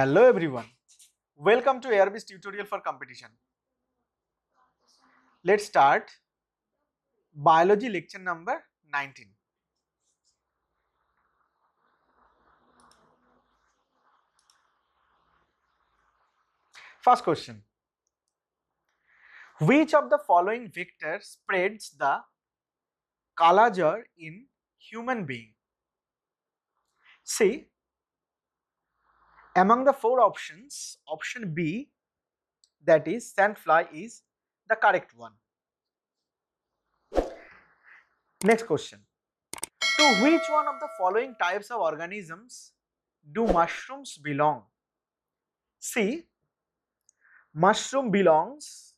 Hello everyone. Welcome to ARB's tutorial for competition. Let's start biology lecture number 19. First question. Which of the following vector spreads the collager in human being? See, among the four options, option B that is sandfly is the correct one. Next question. To which one of the following types of organisms do mushrooms belong? See, mushroom belongs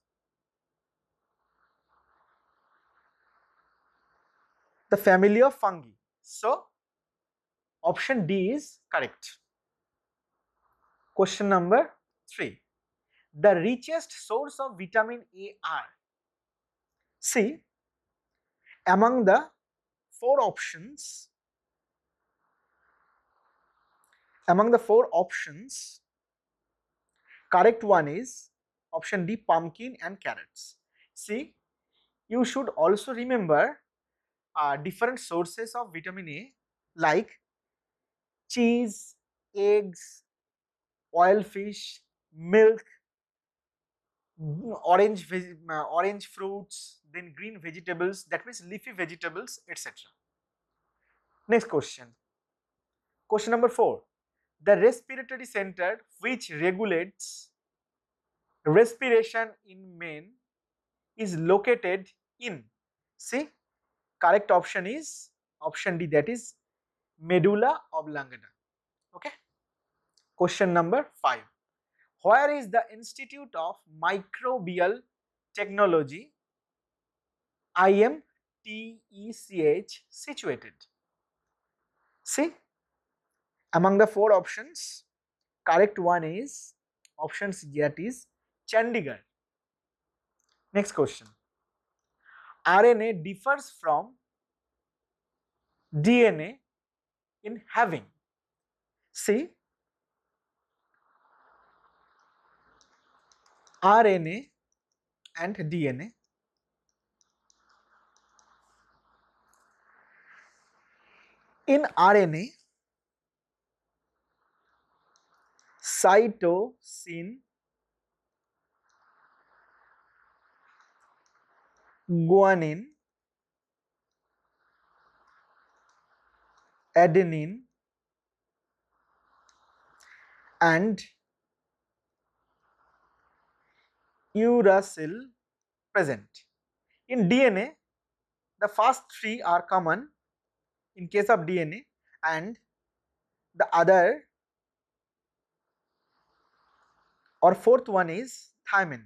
the family of fungi. So, option D is correct. Question number 3. The richest source of vitamin A are? See, among the four options, among the four options, correct one is option D pumpkin and carrots. See, you should also remember uh, different sources of vitamin A like cheese, eggs, oil fish, milk, mm, orange orange fruits, then green vegetables that means leafy vegetables etc. Next question. Question number 4. The respiratory center which regulates respiration in men is located in see correct option is option D that is medulla oblongata okay Question number 5. Where is the Institute of Microbial Technology IMTECH situated? See, among the four options, correct one is options that is Chandigarh. Next question. RNA differs from DNA in having. See, RNA and DNA. In RNA, cytosine guanine adenine and uracil present. In DNA, the first three are common in case of DNA and the other or fourth one is thymine.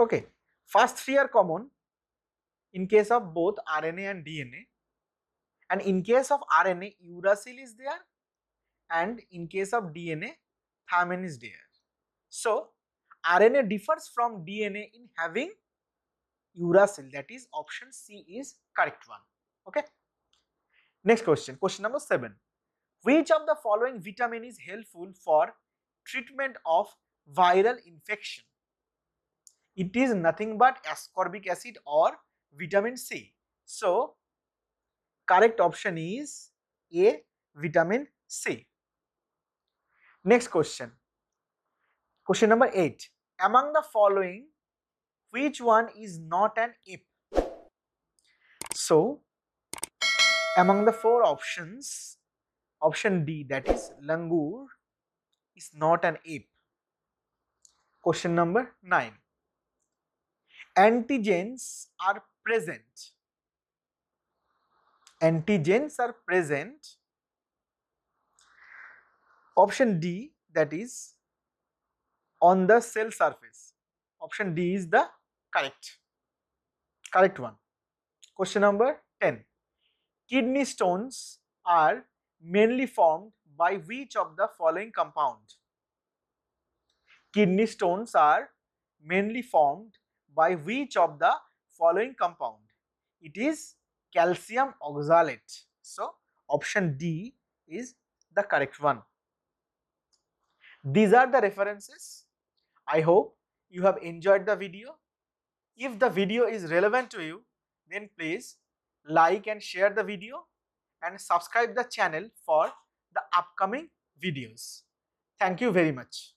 Okay, first three are common in case of both RNA and DNA and in case of RNA uracil is there and in case of DNA Thiamine is there. So, RNA differs from DNA in having uracil that is option C is correct one. Okay. Next question, question number 7. Which of the following vitamin is helpful for treatment of viral infection? It is nothing but ascorbic acid or vitamin C. So, correct option is A, vitamin C. Next question. Question number 8. Among the following, which one is not an if? So, among the four options, option D that is langur is not an ape. Question number 9. Antigens are present. Antigens are present option D that is on the cell surface. Option D is the correct, correct one. Question number 10. Kidney stones are mainly formed by which of the following compound? Kidney stones are mainly formed by which of the following compound? It is calcium oxalate. So, option D is the correct one. These are the references. I hope you have enjoyed the video. If the video is relevant to you, then please like and share the video and subscribe the channel for the upcoming videos. Thank you very much.